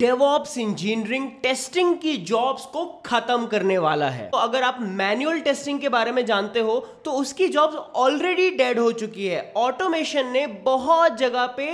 DevOps engineering testing की jobs को खत्म करने वाला है तो अगर आप मैनुअल टेस्टिंग के बारे में जानते हो तो उसकी जॉब्स ऑलरेडी डेड हो चुकी है ऑटोमेशन ने बहुत जगह पे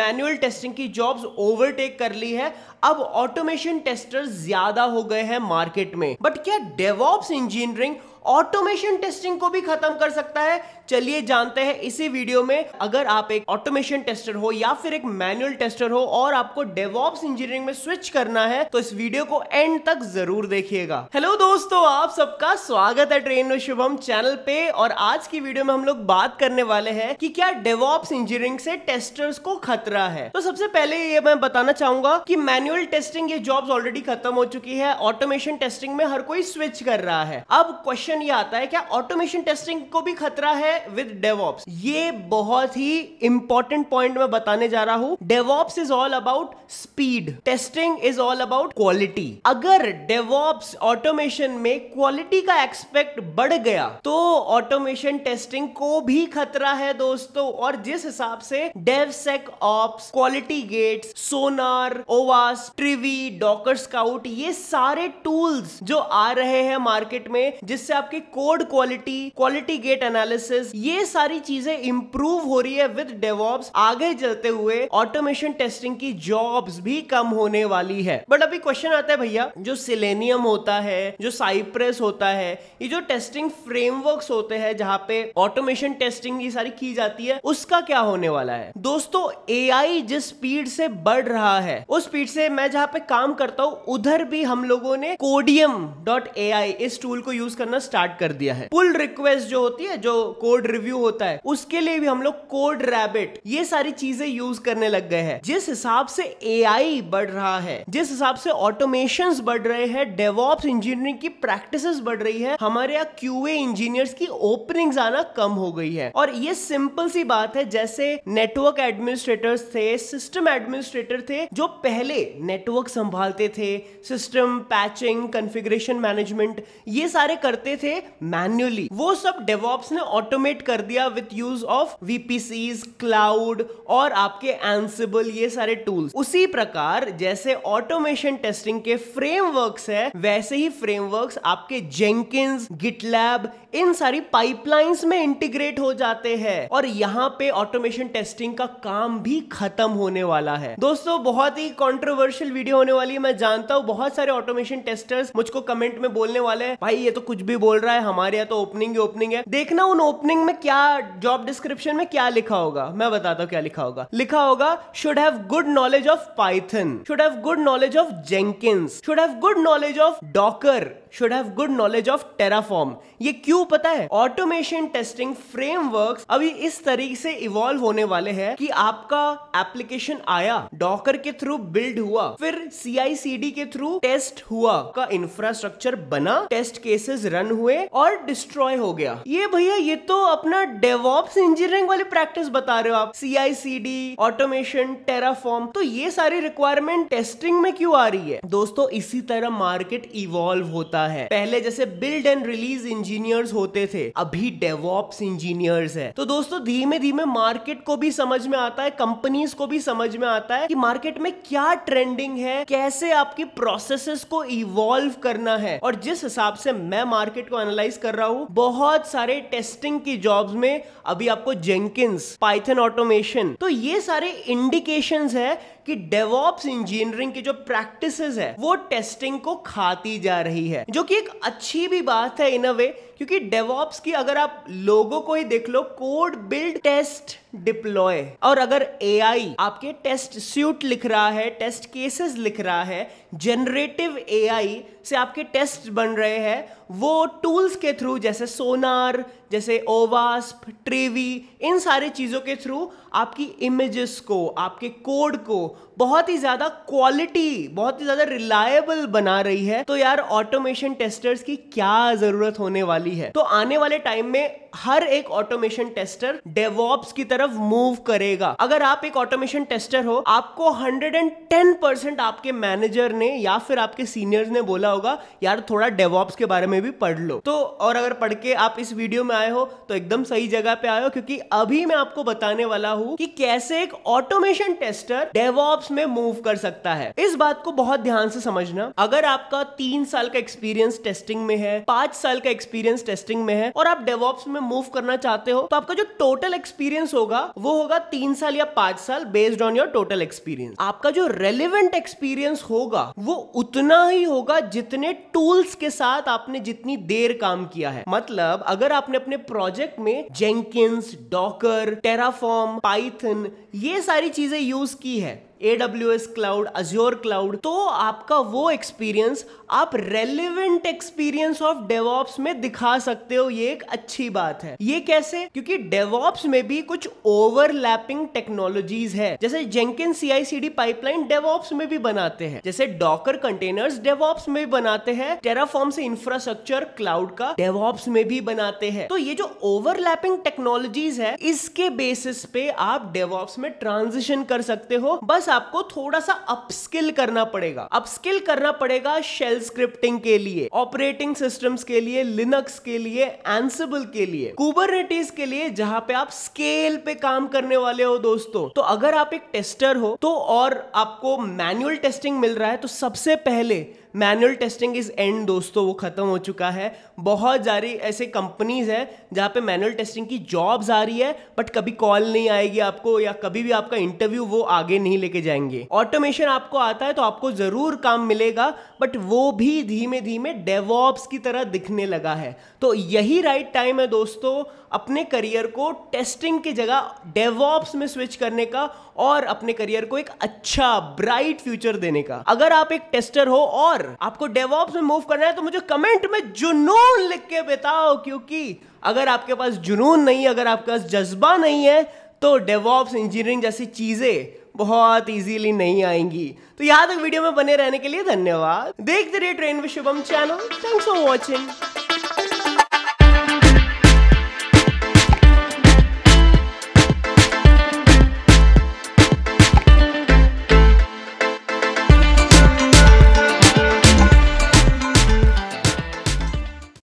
मैनुअल टेस्टिंग की जॉब्स ओवरटेक कर ली है अब ऑटोमेशन टेस्टर्स ज्यादा हो गए हैं मार्केट में बट क्या डेवॉप्स इंजीनियरिंग ऑटोमेशन टेस्टिंग को भी खत्म कर सकता है चलिए जानते हैं इसी वीडियो में अगर आप एक ऑटोमेशन टेस्टर हो या फिर एक मैनुअल टेस्टर हो और आपको डेवॉप्स इंजीनियरिंग में स्विच करना है तो इस वीडियो को एंड तक जरूर देखिएगा हेलो दोस्तों आप सबका स्वागत है ट्रेन में शुभम चैनल पे और आज की वीडियो में हम लोग बात करने वाले हैं कि क्या डेवॉप्स इंजीनियरिंग से टेस्टर्स को खतरा है तो सबसे पहले ये मैं बताना चाहूंगा कि मैनुअल टेस्टिंग ये जॉब ऑलरेडी खत्म हो चुकी है ऑटोमेशन टेस्टिंग में हर कोई स्विच कर रहा है अब क्वेश्चन क्वेश्चन ये आता है क्या ऑटोमेशन टेस्टिंग को भी खतरा है विद डेवॉप्स ये बहुत ही इंपॉर्टेंट पॉइंट मैं बताने जा रहा हूं DevOps is all about speed testing is all about quality अगर डेवॉप्स ऑटोमेशन में क्वालिटी का एक्सपेक्ट बढ़ गया तो ऑटोमेशन टेस्टिंग को भी खतरा है दोस्तों और जिस हिसाब से DevSecOps quality gates Sonar ओवास ट्रिवी डॉकर स्काउट ये सारे टूल्स जो आ रहे हैं मार्केट में जिससे आप आपकी code quality quality gate analysis ये सारी चीजें इंप्रूव हो रही है विद डेवॉप्स आगे चलते हुए ऑटोमेशन टेस्टिंग की जॉब्स भी कम होने वाली है बट अभी क्वेश्चन आता है भैया जो सिलेनियम होता है जो साइप्रेस होता है ये जो टेस्टिंग फ्रेमवर्क होते हैं जहां पे ऑटोमेशन टेस्टिंग ये सारी की जाती है उसका क्या होने वाला है दोस्तों ए जिस स्पीड से बढ़ रहा है उस स्पीड से मैं जहां पे काम करता हूं उधर भी हम लोगों ने कोडियम डॉट इस टूल को यूज करना स्टार्ट कर दिया है पुल रिक्वेस्ट जो होती है जो कोड रिव्यू होता है उसके लिए भी हम लोग कोड रैबिट ये सारी चीजें यूज करने लग गए हैं जिस हिसाब से ए बढ़ रहा है जिस हिसाब से ऑटोमेशन बढ़ रहे हैं डेवॉप्स इंजीनियरिंग की प्रैक्टिस बढ़ रही है हमारे यहाँ क्यूए इंजीनियर्स की ओपनिंग आना कम हो गई है और ये सिंपल सी बात है जैसे नेटवर्क एडमिनिस्ट्रेटर्स थे सिस्टम एडमिनिस्ट्रेटर थे जो पहले नेटवर्क संभालते थे सिस्टम पैचिंग कंफिग्रेशन मैनेजमेंट ये सारे करते थे मैन्युअली वो सब डेवॉप्स ने ऑटोमेट कर दिया with use of VPC cloud और आपके एंसिबल ये सारे टूल्स उसी प्रकार जैसे ऑटोमेशन टेस्टिंग के फ्रेमवर्क्स है वैसे ही फ्रेमवर्क्स आपके जेंकिंस गिटलैब इन सारी पाइपलाइंस में इंटीग्रेट हो जाते हैं और यहाँ पे ऑटोमेशन टेस्टिंग का काम भी खत्म होने वाला है दोस्तों बहुत ही कंट्रोवर्शियल वीडियो होने वाली है मैं जानता हूँ बहुत सारे ऑटोमेशन टेस्टर्स मुझको कमेंट में बोलने वाले हैं भाई ये तो कुछ भी बोल रहा है हमारे यहाँ तो ओपनिंग ही ओपनिंग है देखना उन ओपनिंग में क्या जॉब डिस्क्रिप्शन में क्या लिखा होगा मैं बताता हूँ क्या लिखा होगा लिखा होगा should have good knowledge of Python should have good knowledge of Jenkins should have good knowledge of Docker should have good knowledge of Terraform ये क्यों पता है ऑटोमेशन टेस्टिंग फ्रेमवर्क अभी इस तरीके से इवॉल्व होने वाले हैं कि आपका एप्लीकेशन आया डॉकर के थ्रू बिल्ड हुआ फिर सीआईसीडी के थ्रू टेस्ट हुआ का इंफ्रास्ट्रक्चर बना टेस्ट केसेस रन हुए और डिस्ट्रॉय हो गया ये भैया ये तो अपना डेवॉप्स इंजीनियरिंग वाली प्रैक्टिस बता रहे हो आप C I C D automation Terraform तो ये सारी रिक्वायरमेंट टेस्टिंग में क्यों आ रही है दोस्तों इसी तरह मार्केट इवॉल्व होता है पहले जैसे बिल्ड एंड रिलीज इंजीनियर्स होते थे अभी डेवॉप्स इंजीनियर्स है तो दोस्तों धीमे धीमे मार्केट को भी समझ में आता है कंपनीज को भी समझ में आता है कि मार्केट में क्या ट्रेंडिंग है कैसे आपकी प्रोसेसेस को इवॉल्व करना है और जिस हिसाब से मैं मार्केट मार्केट को एनालाइज कर रहा हूं बहुत सारे टेस्टिंग की जॉब्स में अभी आपको जेंकिस पाइथन ऑटोमेशन तो ये सारे इंडिकेशंस है कि डेवॉप्स इंजीनियरिंग की जो प्रैक्टिस है वो टेस्टिंग को खाती जा रही है जो कि एक अच्छी भी बात है इन अ वे क्योंकि डेवॉप्स की अगर आप लोगों को ही देख लो कोड बिल्ड टेस्ट डिप्लॉय और अगर आई आपके टेस्ट सूट लिख रहा है टेस्ट केसेस लिख रहा है जनरेटिव आई से आपके टेस्ट बन रहे हैं वो टूल्स के थ्रू जैसे सोनार जैसे ओवास्प ट्रेवी इन सारी चीज़ों के थ्रू आपकी इमेजेस को आपके कोड को बहुत ही ज़्यादा क्वालिटी बहुत ही ज़्यादा रिलायबल बना रही है तो यार ऑटोमेशन टेस्टर्स की क्या ज़रूरत होने वाली है तो आने वाले टाइम में हर एक ऑटोमेशन टेस्टर डेवॉप्स की तरफ मूव करेगा अगर आप एक ऑटोमेशन टेस्टर हो आपको 110% आपके मैनेजर ने या फिर आपके सीनियर ने बोला होगा यार थोड़ा डेवॉप्स के बारे में भी पढ़ लो तो और अगर पढ़ के आप इस वीडियो में आए हो तो एकदम सही जगह पे आए हो क्योंकि अभी मैं आपको बताने वाला हूं कि कैसे एक ऑटोमेशन टेस्टर डेवॉप्स में मूव कर सकता है इस बात को बहुत ध्यान से समझना अगर आपका तीन साल का एक्सपीरियंस टेस्टिंग में है पांच साल का एक्सपीरियंस टेस्टिंग में है और आप डेवॉप्स में मूव करना चाहते हो तो आपका जो टोटल एक्सपीरियंस होगा वो होगा तीन साल या पांच साल based on your total experience आपका जो रेलिवेंट एक्सपीरियंस होगा वो उतना ही होगा जितने टूल्स के साथ आपने जितनी देर काम किया है मतलब अगर आपने अपने प्रोजेक्ट में जेंकिंस डॉकर टेराफॉर्म पाइथन ये सारी चीजें यूज की है A W S cloud Azure cloud तो आपका वो एक्सपीरियंस आप रेलिवेंट एक्सपीरियंस ऑफ डेवॉप्स में दिखा सकते हो ये एक अच्छी बात है ये कैसे क्योंकि डेवॉप्स में भी कुछ ओवरलैपिंग टेक्नोलॉजीज है जैसे जेंकिन सीआईसीडी पाइपलाइन डेवॉप्स में भी बनाते हैं जैसे डॉकर कंटेनर्स डेवॉप्स में भी बनाते हैं टेराफॉर्म से इंफ्रास्ट्रक्चर क्लाउड का डेवॉप्स में भी बनाते हैं तो ये जो ओवरलैपिंग टेक्नोलॉजीज है इसके बेसिस पे आप डेवॉप्स में ट्रांजिशन कर सकते हो बस बस आपको थोड़ा सा अपस्किल करना पड़ेगा अपस्किल करना पड़ेगा शेल स्क्रिप्टिंग के लिए ऑपरेटिंग सिस्टम्स के लिए लिनक्स के लिए एंसिबल के लिए कुबरनेटीज के लिए जहां पे आप स्केल पे काम करने वाले हो दोस्तों तो अगर आप एक टेस्टर हो तो और आपको मैनुअल टेस्टिंग मिल रहा है तो सबसे पहले मैनुअल टेस्टिंग इज़ एंड दोस्तों वो ख़त्म हो चुका है बहुत सारी ऐसे कंपनीज़ हैं जहाँ पे मैनुअल टेस्टिंग की जॉब्स आ रही है बट कभी कॉल नहीं आएगी आपको या कभी भी आपका इंटरव्यू वो आगे नहीं लेके जाएंगे ऑटोमेशन आपको आता है तो आपको ज़रूर काम मिलेगा बट वो भी धीमे धीमे डेवॉप्स की तरह दिखने लगा है तो यही राइट टाइम है दोस्तों अपने करियर को टेस्टिंग की जगह डेवॉप्स में स्विच करने का और अपने करियर को एक अच्छा ब्राइट फ्यूचर देने का अगर आप एक टेस्टर हो और आपको डेवॉप्स में मूव करना है तो मुझे कमेंट में जुनून लिख के बताओ क्योंकि अगर आपके पास जुनून नहीं अगर आपके पास जज्बा नहीं है तो डेवॉप्स इंजीनियरिंग जैसी चीजें बहुत इजीली नहीं आएंगी तो यहां तक वीडियो में बने रहने के लिए धन्यवाद देखते रहिए train Vishwam channel thanks for watching